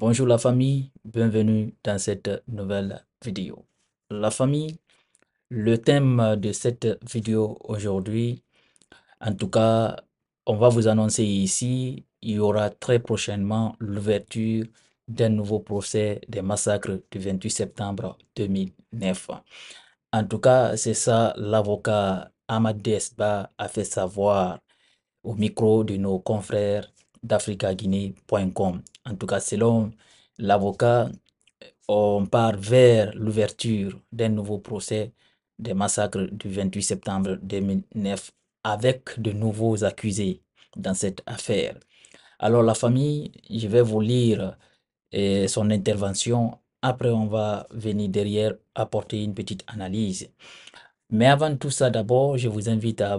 Bonjour la famille, bienvenue dans cette nouvelle vidéo. La famille, le thème de cette vidéo aujourd'hui, en tout cas, on va vous annoncer ici, il y aura très prochainement l'ouverture d'un nouveau procès des massacres du 28 septembre 2009. En tout cas, c'est ça l'avocat Ahmad Desba a fait savoir au micro de nos confrères d'AfricaGuinée.com. En tout cas, selon l'avocat, on part vers l'ouverture d'un nouveau procès des massacres du 28 septembre 2009 avec de nouveaux accusés dans cette affaire. Alors la famille, je vais vous lire euh, son intervention. Après, on va venir derrière apporter une petite analyse. Mais avant tout ça, d'abord, je vous invite à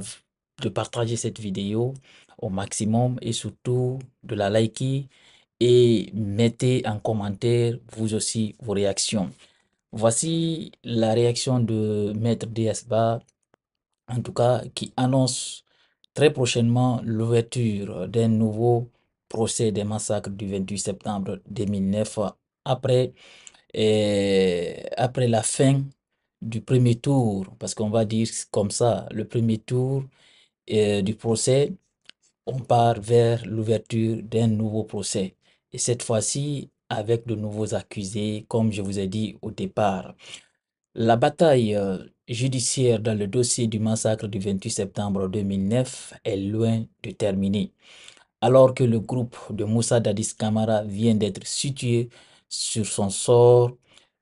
de partager cette vidéo au maximum et surtout de la liker et mettez en commentaire vous aussi vos réactions. Voici la réaction de Maître DSBA, en tout cas qui annonce très prochainement l'ouverture d'un nouveau procès des massacres du 28 septembre 2009 après, et eh, après la fin du premier tour, parce qu'on va dire comme ça, le premier tour eh, du procès on part vers l'ouverture d'un nouveau procès. Et cette fois-ci, avec de nouveaux accusés, comme je vous ai dit au départ. La bataille euh, judiciaire dans le dossier du massacre du 28 septembre 2009 est loin de terminer. Alors que le groupe de Moussa Dadis Kamara vient d'être situé sur son sort,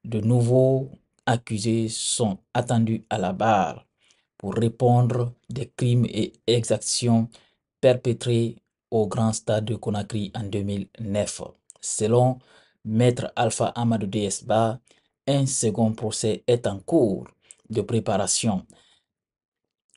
de nouveaux accusés sont attendus à la barre pour répondre des crimes et exactions perpétré au Grand Stade de Conakry en 2009. Selon Maître Alpha Amadou DSBA, un second procès est en cours de préparation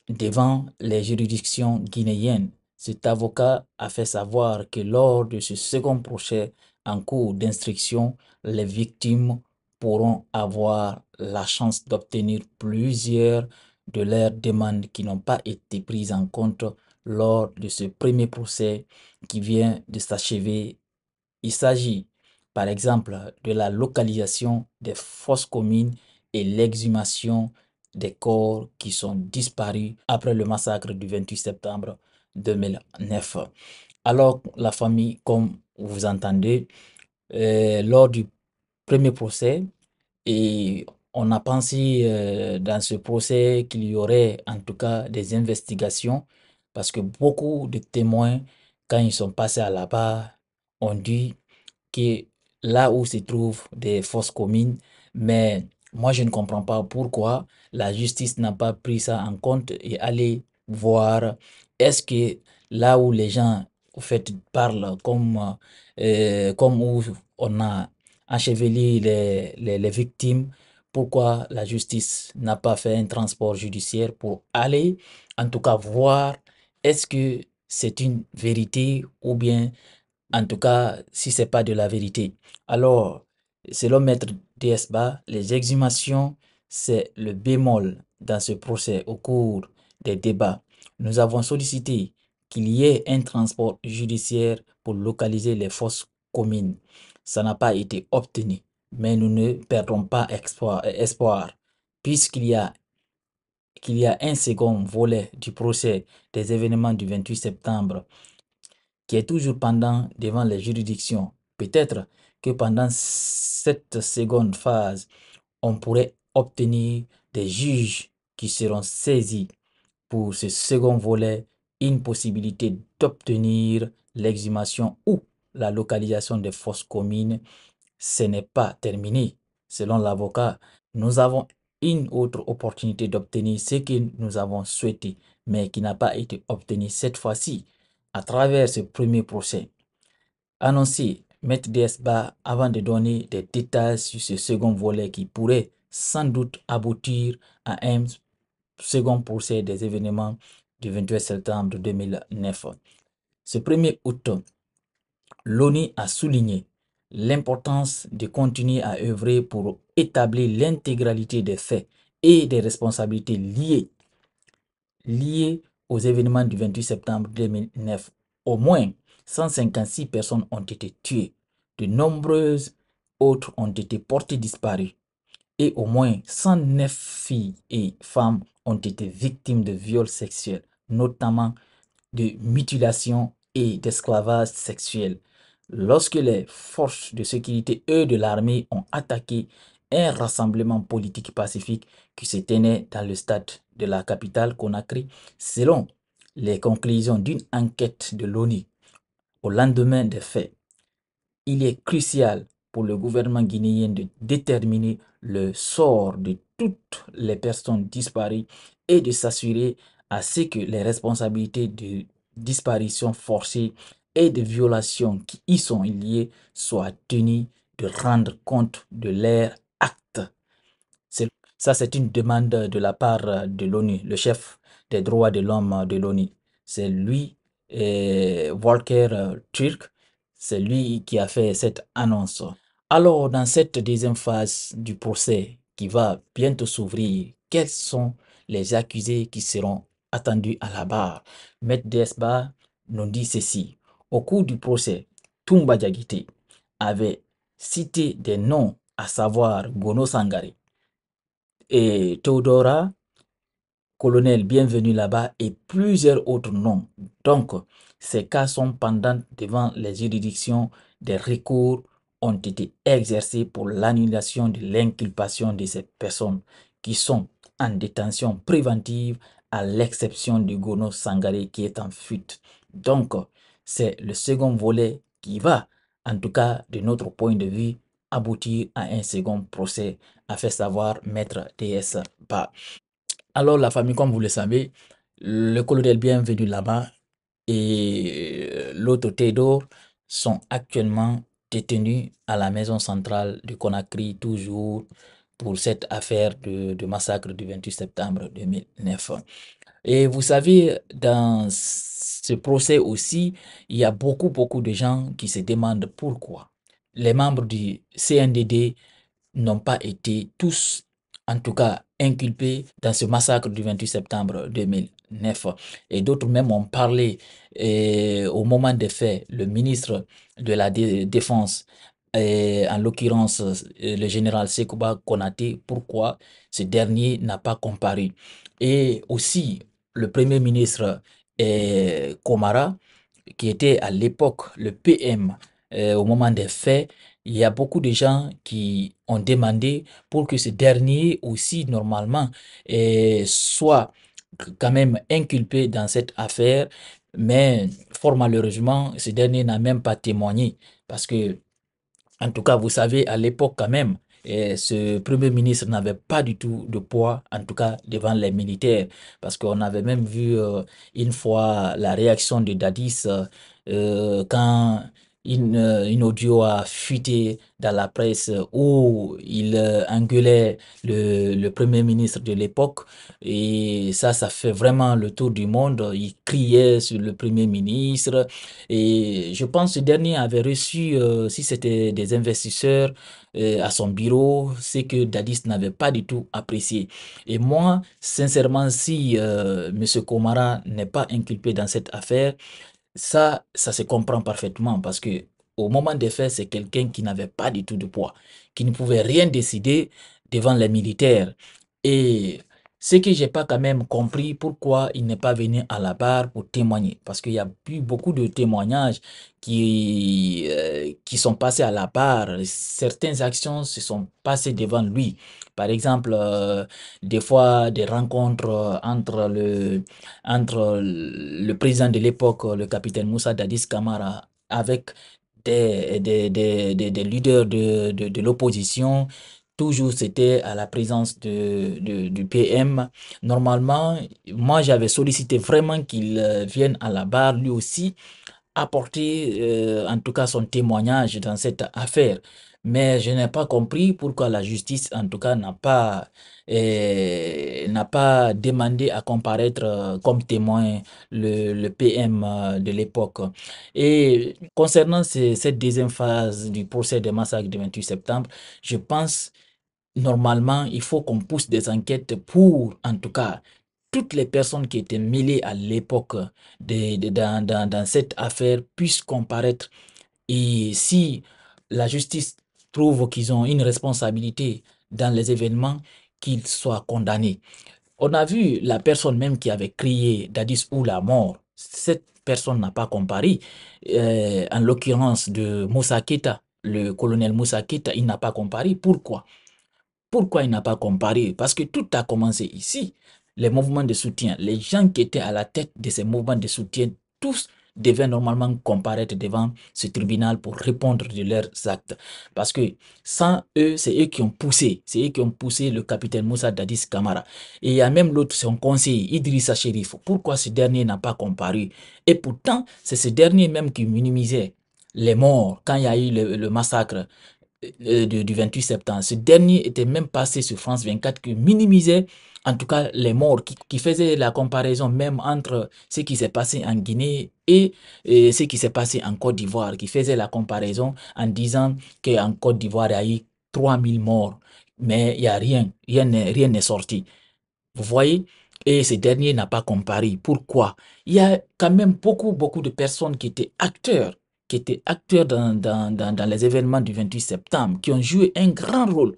devant les juridictions guinéennes. Cet avocat a fait savoir que lors de ce second procès en cours d'instruction, les victimes pourront avoir la chance d'obtenir plusieurs de leurs demandes qui n'ont pas été prises en compte lors de ce premier procès qui vient de s'achever. Il s'agit, par exemple, de la localisation des fosses communes et l'exhumation des corps qui sont disparus après le massacre du 28 septembre 2009. Alors, la famille, comme vous entendez, euh, lors du premier procès, et on a pensé euh, dans ce procès qu'il y aurait en tout cas des investigations parce que beaucoup de témoins, quand ils sont passés à la barre, ont dit que là où se trouvent des fosses communes, mais moi je ne comprends pas pourquoi la justice n'a pas pris ça en compte et aller voir est-ce que là où les gens fait, parlent comme, euh, comme où on a encheveli les, les victimes, pourquoi la justice n'a pas fait un transport judiciaire pour aller, en tout cas, voir est-ce que c'est une vérité ou bien, en tout cas, si c'est pas de la vérité Alors, selon Maître DSBA, les exhumations, c'est le bémol dans ce procès au cours des débats. Nous avons sollicité qu'il y ait un transport judiciaire pour localiser les fosses communes. Ça n'a pas été obtenu, mais nous ne perdons pas espoir puisqu'il y a qu'il y a un second volet du procès des événements du 28 septembre qui est toujours pendant devant les juridictions. Peut-être que pendant cette seconde phase, on pourrait obtenir des juges qui seront saisis pour ce second volet une possibilité d'obtenir l'exhumation ou la localisation des forces communes. Ce n'est pas terminé. Selon l'avocat, nous avons une autre opportunité d'obtenir ce que nous avons souhaité, mais qui n'a pas été obtenu cette fois-ci à travers ce premier procès. Annoncé, Maître bar avant de donner des détails sur ce second volet qui pourrait sans doute aboutir à un second procès des événements du 28 septembre 2009. Ce 1er août, l'ONU a souligné l'importance de continuer à œuvrer pour établir l'intégralité des faits et des responsabilités liées, liées aux événements du 28 septembre 2009. Au moins 156 personnes ont été tuées, de nombreuses autres ont été portées disparues et au moins 109 filles et femmes ont été victimes de viols sexuels, notamment de mutilations et d'esclavage sexuel lorsque les forces de sécurité et de l'armée ont attaqué un rassemblement politique pacifique qui se tenait dans le stade de la capitale Conakry, selon les conclusions d'une enquête de l'ONU au lendemain des faits. Il est crucial pour le gouvernement guinéen de déterminer le sort de toutes les personnes disparues et de s'assurer à ce que les responsabilités de disparition forcée et des violations qui y sont liées soient tenus de rendre compte de leurs actes. Ça, c'est une demande de la part de l'ONU, le chef des droits de l'homme de l'ONU. C'est lui, Walker euh, Turk, c'est lui qui a fait cette annonce. Alors, dans cette deuxième phase du procès qui va bientôt s'ouvrir, quels sont les accusés qui seront attendus à la barre Maître Desba nous dit ceci. Au cours du procès, Tumba Djagite avait cité des noms, à savoir Gono Sangare et Todora colonel bienvenu là-bas, et plusieurs autres noms. Donc, ces cas sont pendants devant les juridictions. Des recours ont été exercés pour l'annulation de l'inculpation de ces personnes qui sont en détention préventive à l'exception de Gono Sangare qui est en fuite. Donc, c'est le second volet qui va, en tout cas de notre point de vue, aboutir à un second procès, à fait savoir maître TS Ba. Alors la famille, comme vous le savez, le colonel bienvenu là-bas et euh, l'autre Théodore sont actuellement détenus à la maison centrale de Conakry, toujours pour cette affaire de, de massacre du 28 septembre 2009. Et vous savez, dans ce procès aussi, il y a beaucoup, beaucoup de gens qui se demandent pourquoi les membres du CNDD n'ont pas été tous, en tout cas, inculpés dans ce massacre du 28 septembre 2009. Et d'autres même ont parlé eh, au moment des faits, le ministre de la Défense, eh, en l'occurrence eh, le général Sekouba Konaté, pourquoi ce dernier n'a pas comparu. Et aussi, le premier ministre et eh, Komara, qui était à l'époque le PM eh, au moment des faits, il y a beaucoup de gens qui ont demandé pour que ce dernier aussi, normalement, eh, soit quand même inculpé dans cette affaire. Mais fort malheureusement, ce dernier n'a même pas témoigné parce que, en tout cas, vous savez, à l'époque quand même, et ce Premier ministre n'avait pas du tout de poids, en tout cas devant les militaires, parce qu'on avait même vu euh, une fois la réaction de Dadis euh, quand euh, une, audio a fuité dans la presse où il euh, engueulait le, premier ministre de l'époque. Et ça, ça fait vraiment le tour du monde. Il criait sur le premier ministre. Et je pense que ce dernier avait reçu, euh, si c'était des investisseurs, à son bureau, ce que Dadis n'avait pas du tout apprécié. Et moi, sincèrement, si M. Komara n'est pas inculpé dans cette affaire, ça, ça se comprend parfaitement parce que au moment des faits, c'est quelqu'un qui n'avait pas du tout de poids, qui ne pouvait rien décider devant les militaires. Et ce que j'ai pas quand même compris, pourquoi il n'est pas venu à la barre pour témoigner. Parce qu'il y a eu beaucoup de témoignages qui, euh, qui sont passés à la barre. Certaines actions se sont passées devant lui. Par exemple, euh, des fois, des rencontres euh, entre le, entre le président de l'époque, le capitaine Moussa Dadis Kamara, avec des, des, des, des leaders de, de, de l'opposition Toujours, c'était à la présence de, du PM. Normalement, moi, j'avais sollicité vraiment qu'il euh, vienne à la barre, lui aussi, apporter euh, en tout cas son témoignage dans cette affaire. Mais je n'ai pas compris pourquoi la justice, en tout cas, n'a pas, euh, n'a pas demandé à comparaître comme témoin le, le PM de l'époque. Et concernant cette deuxième phase du procès des massacres du 28 septembre, je pense normalement, il faut qu'on pousse des enquêtes pour, en tout cas, toutes les personnes qui étaient mêlées à l'époque de, dans, cette affaire puissent comparaître. Et si la justice trouve qu'ils ont une responsabilité dans les événements, qu'ils soient condamnés. On a vu la personne même qui avait crié Dadis ou la mort. Cette personne n'a pas comparé. Euh, en l'occurrence de Moussa le colonel Moussa il n'a pas comparé. Pourquoi pourquoi il n'a pas comparé Parce que tout a commencé ici. Les mouvements de soutien, les gens qui étaient à la tête de ces mouvements de soutien, tous devaient normalement comparaître devant ce tribunal pour répondre de leurs actes. Parce que sans eux, c'est eux qui ont poussé, c'est eux qui ont poussé le capitaine Moussa Dadis Kamara. Et il y a même l'autre, son conseiller, Idrissa Sherif. Pourquoi ce dernier n'a pas comparu Et pourtant, c'est ce dernier même qui minimisait les morts quand il y a eu le massacre euh, du, 28 septembre. Ce dernier était même passé sur France 24 qui minimisait en tout cas les morts, qui, faisait la comparaison même entre ce qui s'est passé en Guinée et, ce qui s'est passé en Côte d'Ivoire, qui faisait la comparaison en disant qu'en Côte d'Ivoire, il y a eu 3000 morts, mais il n'y a rien, rien n'est sorti. Vous voyez et ce dernier n'a pas comparé. Pourquoi Il y a quand même beaucoup, beaucoup de personnes qui étaient acteurs qui étaient acteurs dans, dans, dans, les événements du 28 septembre, qui ont joué un grand rôle,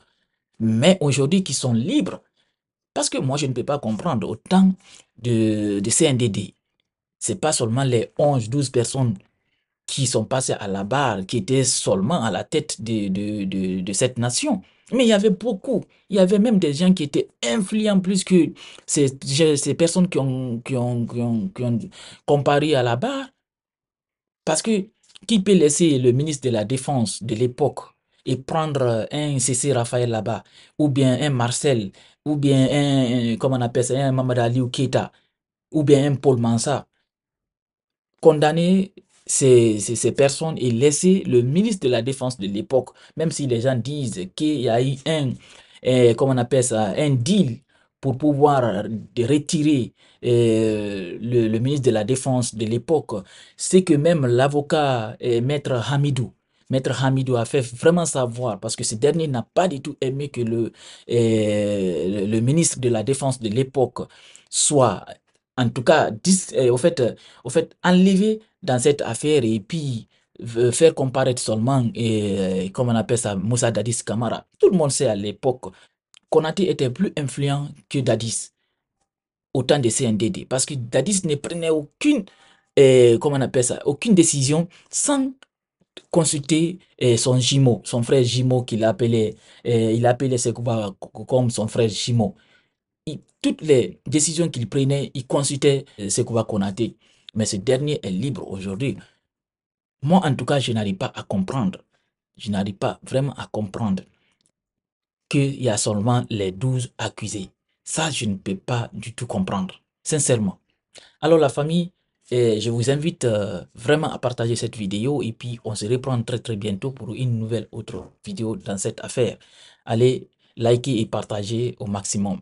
mais aujourd'hui qui sont libres. Parce que moi, je ne peux pas comprendre autant de, de CNDD. Ce n'est pas seulement les 11, 12 personnes qui sont passées à la barre, qui étaient seulement à la tête de, de, de, cette nation. Mais il y avait beaucoup. Il y avait même des gens qui étaient influents plus que ces, ces personnes qui ont, qui ont, qui ont, qui ont comparé à la barre. Parce que qui peut laisser le ministre de la Défense de l'époque et prendre euh, un CC Raphaël là-bas, ou bien un Marcel, ou bien un, comment on appelle ça, un ou Keita, ou bien un Paul Mansa, condamner ces, ces, personnes et laisser le ministre de la Défense de l'époque, même si les gens disent qu'il y a eu un, comment on appelle ça, un deal pour pouvoir euh, retirer euh, le, ministre de la Défense de l'époque, c'est que même l'avocat euh, Maître Hamidou, Maître Hamidou a fait vraiment savoir, parce que ce dernier n'a pas du tout aimé que le, le ministre de la Défense de l'époque soit, en tout cas, dis, fait, au fait, enlevé dans cette affaire et puis faire comparaître seulement, et, comme on appelle ça, Moussa Dadis Kamara. Tout le monde sait à l'époque Konaté était plus influent que Dadis au temps de CNDD. Parce que Dadis ne prenait aucune, euh, comment on appelle ça, aucune décision sans consulter euh, son jumeau, son frère Jimo qu'il appelait, euh, il appelait Sekouba comme son frère Jimo. toutes les décisions qu'il prenait, il consultait Sekouba Konaté. Mais ce dernier est libre aujourd'hui. Moi, en tout cas, je n'arrive pas à comprendre. Je n'arrive pas vraiment à comprendre il y a seulement les 12 accusés. Ça, je ne peux pas du tout comprendre, sincèrement. Alors la famille, et eh, je vous invite euh, vraiment à partager cette vidéo et puis on se reprend très très bientôt pour une nouvelle autre vidéo dans cette affaire. Allez liker et partager au maximum.